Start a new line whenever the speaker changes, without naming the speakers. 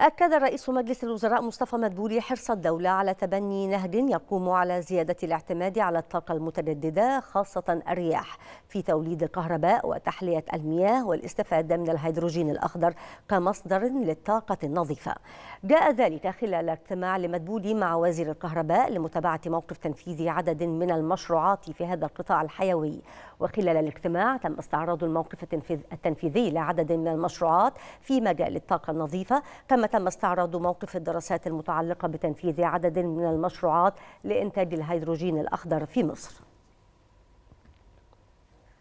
أكد رئيس مجلس الوزراء مصطفى مدبولي حرص الدولة على تبني نهج يقوم على زيادة الاعتماد على الطاقة المتجددة خاصة الرياح في توليد الكهرباء وتحلية المياه والاستفادة من الهيدروجين الأخضر كمصدر للطاقة النظيفة جاء ذلك خلال اجتماع لمدبولي مع وزير الكهرباء لمتابعة موقف تنفيذ عدد من المشروعات في هذا القطاع الحيوي وخلال الاجتماع تم استعراض الموقف التنفيذي لعدد من المشروعات في مجال الطاقة النظيفة كما تم استعراض موقف الدراسات المتعلقة بتنفيذ عدد من المشروعات لإنتاج الهيدروجين الأخضر في مصر